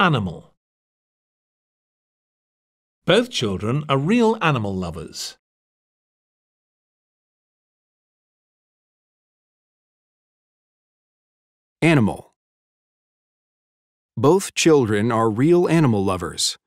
Animal. Both children are real animal lovers. Animal. Both children are real animal lovers.